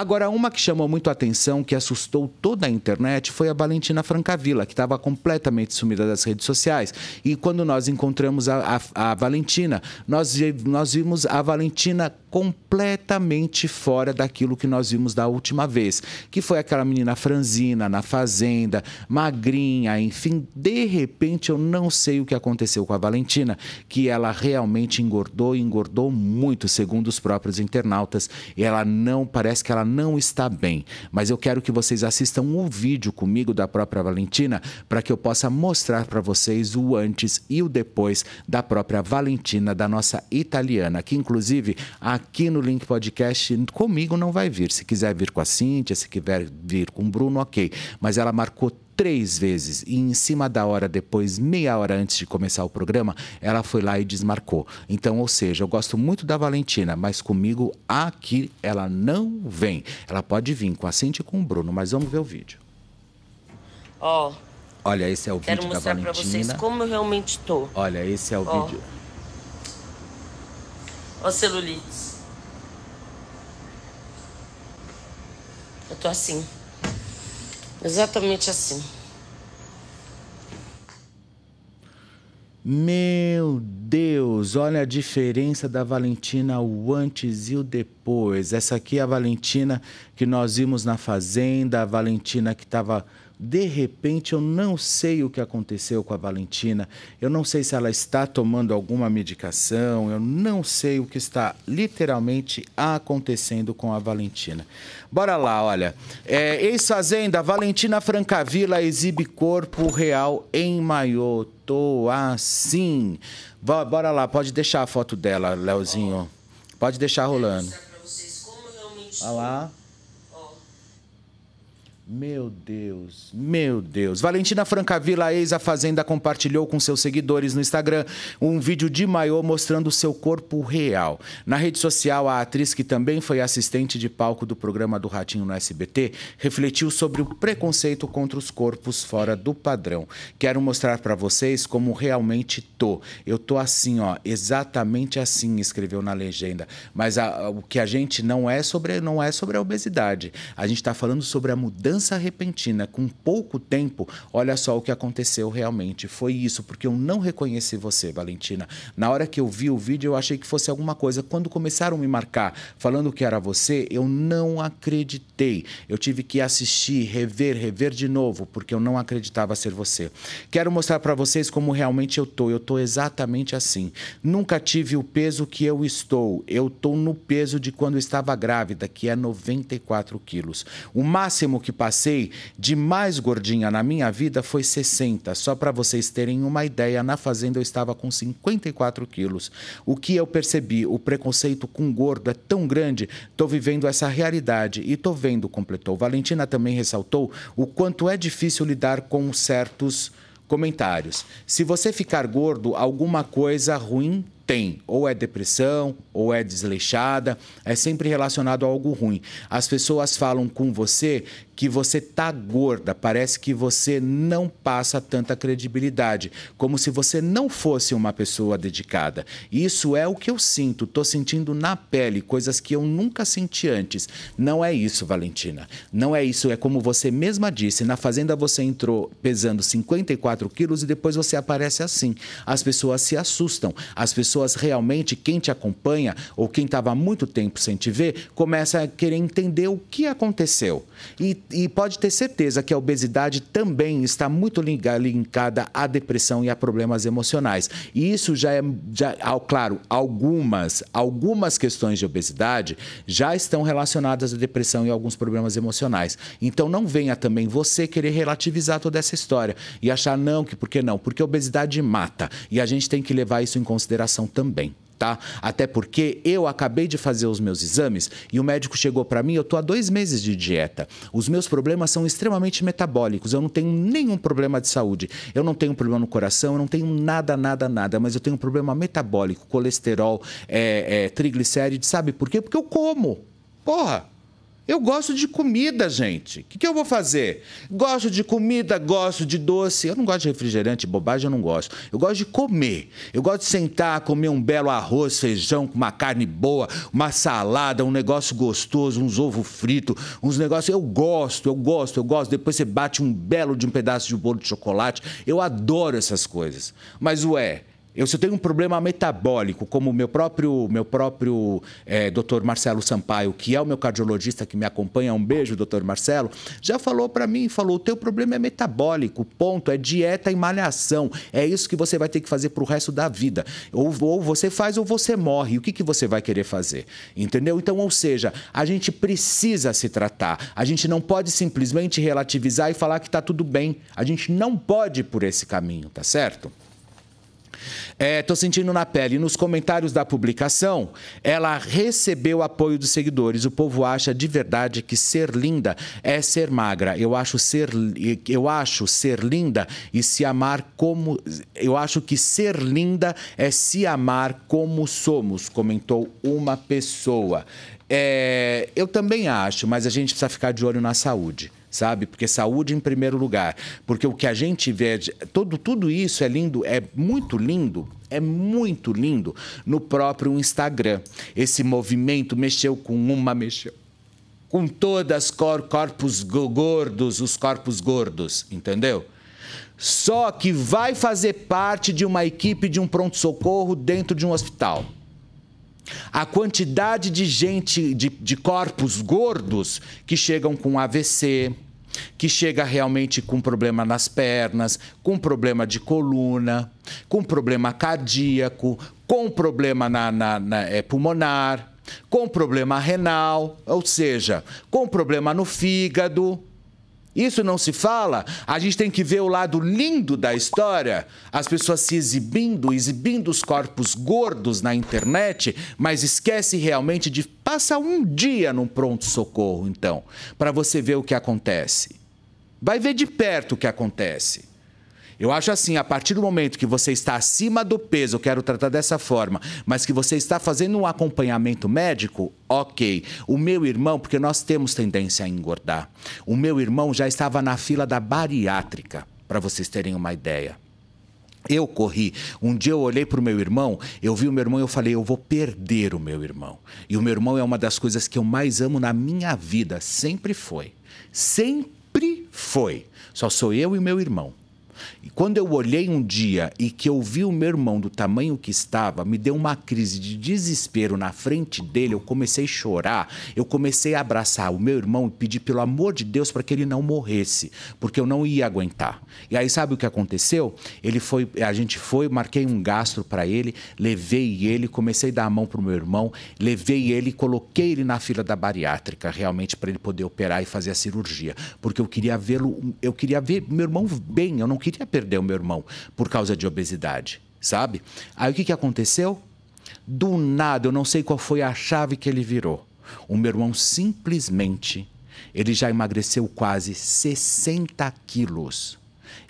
Agora, uma que chamou muito a atenção, que assustou toda a internet, foi a Valentina Francavilla, que estava completamente sumida das redes sociais. E quando nós encontramos a, a, a Valentina, nós, nós vimos a Valentina completamente fora daquilo que nós vimos da última vez, que foi aquela menina franzina na fazenda, magrinha, enfim, de repente eu não sei o que aconteceu com a Valentina, que ela realmente engordou e engordou muito, segundo os próprios internautas, e ela não parece que ela não está bem. Mas eu quero que vocês assistam o vídeo comigo da própria Valentina para que eu possa mostrar para vocês o antes e o depois da própria Valentina da nossa italiana, que inclusive a aqui no Link Podcast comigo não vai vir. Se quiser vir com a Cíntia, se quiser vir com o Bruno, ok. Mas ela marcou três vezes e em cima da hora depois, meia hora antes de começar o programa, ela foi lá e desmarcou. Então, ou seja, eu gosto muito da Valentina, mas comigo aqui ela não vem. Ela pode vir com a Cintia e com o Bruno, mas vamos ver o vídeo. Ó. Oh, Olha, esse é o vídeo da Valentina. Quero mostrar para vocês como eu realmente tô? Olha, esse é o oh. vídeo. Ó, oh, celulite. assim. Exatamente assim. Meu Deus, olha a diferença da Valentina o antes e o depois. Essa aqui é a Valentina que nós vimos na fazenda, a Valentina que estava de repente, eu não sei o que aconteceu com a Valentina, eu não sei se ela está tomando alguma medicação, eu não sei o que está literalmente acontecendo com a Valentina. Bora lá, olha. É, Ex-Fazenda, Valentina Francavila exibe corpo real em maiô. Tô assim. Bora lá, pode deixar a foto dela, Leozinho. Pode deixar rolando. Olha lá. Meu Deus, meu Deus. Valentina Francavila, ex a Fazenda, compartilhou com seus seguidores no Instagram um vídeo de maiô mostrando seu corpo real. Na rede social, a atriz, que também foi assistente de palco do programa do Ratinho no SBT, refletiu sobre o preconceito contra os corpos fora do padrão. Quero mostrar para vocês como realmente tô. Eu tô assim, ó, exatamente assim, escreveu na legenda. Mas a, a, o que a gente não é sobre não é sobre a obesidade. A gente está falando sobre a mudança mudança repentina com pouco tempo, olha só o que aconteceu realmente. Foi isso, porque eu não reconheci você, Valentina. Na hora que eu vi o vídeo, eu achei que fosse alguma coisa. Quando começaram a me marcar falando que era você, eu não acreditei. Eu tive que assistir, rever, rever de novo, porque eu não acreditava ser você. Quero mostrar para vocês como realmente eu tô. Eu tô exatamente assim. Nunca tive o peso que eu estou. Eu tô no peso de quando estava grávida, que é 94 quilos. O máximo que passei passei de mais gordinha na minha vida foi 60. Só para vocês terem uma ideia, na fazenda eu estava com 54 quilos. O que eu percebi, o preconceito com gordo é tão grande, estou vivendo essa realidade e estou vendo, completou. Valentina também ressaltou o quanto é difícil lidar com certos comentários. Se você ficar gordo, alguma coisa ruim tem. Ou é depressão, ou é desleixada, é sempre relacionado a algo ruim. As pessoas falam com você que você tá gorda, parece que você não passa tanta credibilidade, como se você não fosse uma pessoa dedicada. Isso é o que eu sinto, tô sentindo na pele coisas que eu nunca senti antes. Não é isso, Valentina. Não é isso, é como você mesma disse, na fazenda você entrou pesando 54 quilos e depois você aparece assim. As pessoas se assustam, as pessoas realmente, quem te acompanha ou quem estava muito tempo sem te ver, começa a querer entender o que aconteceu. E e pode ter certeza que a obesidade também está muito ligada à depressão e a problemas emocionais. E isso já é, já, claro, algumas, algumas questões de obesidade já estão relacionadas à depressão e alguns problemas emocionais. Então não venha também você querer relativizar toda essa história e achar não, que por que não? Porque a obesidade mata e a gente tem que levar isso em consideração também tá? Até porque eu acabei de fazer os meus exames e o médico chegou para mim, eu tô há dois meses de dieta. Os meus problemas são extremamente metabólicos, eu não tenho nenhum problema de saúde, eu não tenho problema no coração, eu não tenho nada, nada, nada, mas eu tenho um problema metabólico, colesterol, é, é, triglicérides, sabe por quê? Porque eu como. Porra! Eu gosto de comida, gente. O que, que, eu vou fazer? Gosto de comida, gosto de doce. Eu não gosto de refrigerante, bobagem eu não gosto. Eu gosto de comer. Eu gosto de sentar, comer um belo arroz, feijão, com uma carne boa, uma salada, um negócio gostoso, uns ovo frito, uns negócios. Eu gosto, eu gosto, eu gosto. Depois você bate um belo de um pedaço de bolo de chocolate. Eu adoro essas coisas. Mas ué, eu, se eu tenho um problema metabólico, como meu próprio, meu próprio é, doutor Marcelo Sampaio, que é o meu cardiologista que me acompanha, um beijo, doutor Marcelo, já falou para mim, falou, o teu problema é metabólico, ponto, é dieta e malhação, é isso que você vai ter que fazer para o resto da vida. Ou, ou você faz ou você morre, o que, que você vai querer fazer? Entendeu? Então, ou seja, a gente precisa se tratar, a gente não pode simplesmente relativizar e falar que está tudo bem, a gente não pode ir por esse caminho, tá certo? Estou é, sentindo na pele. Nos comentários da publicação, ela recebeu apoio dos seguidores. O povo acha de verdade que ser linda é ser magra. Eu acho ser, eu acho ser linda e se amar como. Eu acho que ser linda é se amar como somos, comentou uma pessoa. É, eu também acho, mas a gente precisa ficar de olho na saúde sabe? Porque saúde em primeiro lugar. Porque o que a gente vê, todo, tudo isso é lindo, é muito lindo, é muito lindo no próprio Instagram. Esse movimento mexeu com uma, mexeu com todas as cor, corpos gordos, os corpos gordos, entendeu? Só que vai fazer parte de uma equipe de um pronto-socorro dentro de um hospital. A quantidade de gente, de, de corpos gordos que chegam com AVC, que chega realmente com problema nas pernas, com problema de coluna, com problema cardíaco, com problema na, na, na é, pulmonar, com problema renal, ou seja, com problema no fígado, isso não se fala. A gente tem que ver o lado lindo da história. As pessoas se exibindo, exibindo os corpos gordos na internet, mas esquece realmente de passa um dia num pronto socorro, então, para você ver o que acontece. Vai ver de perto o que acontece. Eu acho assim, a partir do momento que você está acima do peso, eu quero tratar dessa forma, mas que você está fazendo um acompanhamento médico, ok. O meu irmão, porque nós temos tendência a engordar, o meu irmão já estava na fila da bariátrica, para vocês terem uma ideia. Eu corri. Um dia eu olhei para o meu irmão, eu vi o meu irmão e eu falei, eu vou perder o meu irmão. E o meu irmão é uma das coisas que eu mais amo na minha vida. Sempre foi. Sempre foi. Só sou eu e meu irmão. E quando eu olhei um dia e que eu vi o meu irmão do tamanho que estava, me deu uma crise de desespero na frente dele, eu comecei a chorar, eu comecei a abraçar o meu irmão e pedir pelo amor de Deus para que ele não morresse, porque eu não ia aguentar. E aí sabe o que aconteceu? Ele foi, a gente foi, marquei um gastro para ele, levei ele, comecei a dar a mão para o meu irmão, levei ele, coloquei ele na fila da bariátrica, realmente para ele poder operar e fazer a cirurgia, porque eu queria vê-lo, eu queria ver meu irmão bem, eu não queria perdeu meu irmão por causa de obesidade, sabe? Aí o que, que aconteceu? Do nada, eu não sei qual foi a chave que ele virou. O meu irmão simplesmente, ele já emagreceu quase 60 quilos.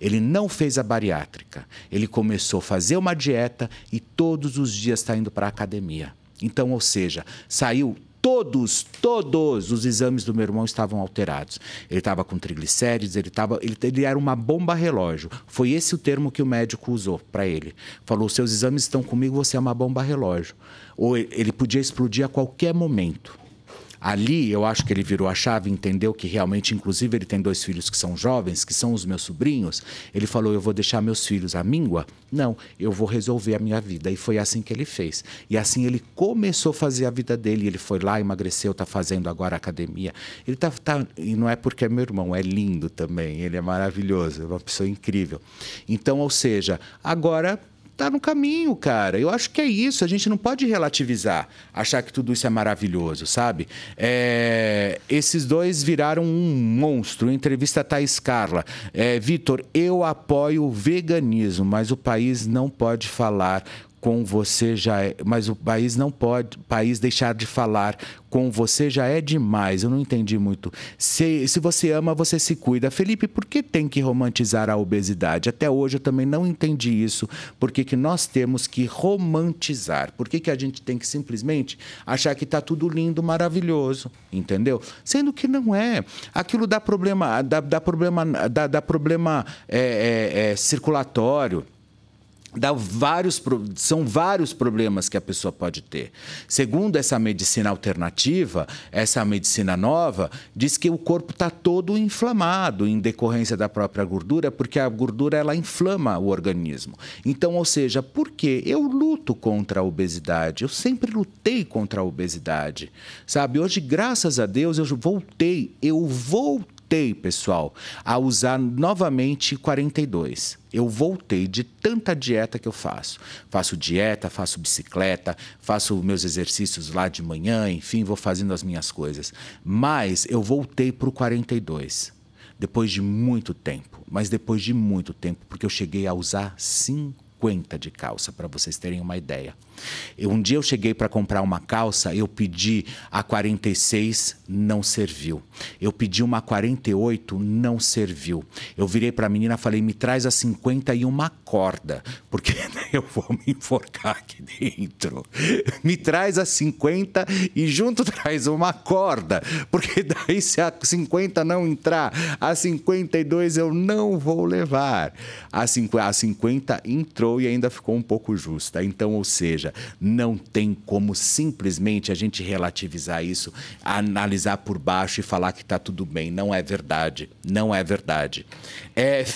Ele não fez a bariátrica. Ele começou a fazer uma dieta e todos os dias está indo para a academia. Então, ou seja, saiu todos, todos os exames do meu irmão estavam alterados. Ele estava com triglicérides, ele, tava, ele, ele, era uma bomba relógio. Foi esse o termo que o médico usou para ele. Falou: seus exames estão comigo, você é uma bomba relógio. Ou ele podia explodir a qualquer momento. Ali eu acho que ele virou a chave, entendeu que realmente, inclusive, ele tem dois filhos que são jovens, que são os meus sobrinhos. Ele falou: Eu vou deixar meus filhos à míngua? Não, eu vou resolver a minha vida. E foi assim que ele fez. E assim ele começou a fazer a vida dele. Ele foi lá, emagreceu, está fazendo agora academia. Ele tá, tá, E não é porque é meu irmão, é lindo também. Ele é maravilhoso, é uma pessoa incrível. Então, ou seja, agora tá no caminho, cara. Eu acho que é isso. A gente não pode relativizar, achar que tudo isso é maravilhoso, sabe? É... esses dois viraram um monstro. Entrevista a Thaís Carla. É, Vitor, eu apoio o veganismo, mas o país não pode falar com você já é, mas o país não pode, país deixar de falar com você já é demais. Eu não entendi muito. Se, se você ama, você se cuida. Felipe, por que tem que romantizar a obesidade? Até hoje eu também não entendi isso. Por que, que nós temos que romantizar? Por que, que a gente tem que simplesmente achar que está tudo lindo, maravilhoso, entendeu? Sendo que não é. Aquilo dá problema, dá, dá problema, dá, dá problema é, é, é circulatório dá vários, são vários problemas que a pessoa pode ter. Segundo essa medicina alternativa, essa medicina nova, diz que o corpo está todo inflamado em decorrência da própria gordura, porque a gordura ela inflama o organismo. Então, ou seja, por que eu luto contra a obesidade? Eu sempre lutei contra a obesidade, sabe? Hoje, graças a Deus, eu voltei, eu voltei voltei, pessoal, a usar novamente 42. Eu voltei de tanta dieta que eu faço. Faço dieta, faço bicicleta, faço meus exercícios lá de manhã, enfim, vou fazendo as minhas coisas. Mas eu voltei para o 42 depois de muito tempo, mas depois de muito tempo, porque eu cheguei a usar 5 50 de calça, para vocês terem uma ideia. Eu, um dia eu cheguei para comprar uma calça, eu pedi a 46, não serviu. Eu pedi uma 48, não serviu. Eu virei para a menina e falei: me traz a 50 e uma corda, porque eu vou me enforcar aqui dentro. Me traz a 50 e junto traz uma corda, porque daí se a 50 não entrar, a 52 eu não vou levar. A 50, a 50 entrou e ainda ficou um pouco justa. Então, ou seja, não tem como simplesmente a gente relativizar isso, analisar por baixo e falar que está tudo bem. Não é verdade. Não é verdade. É...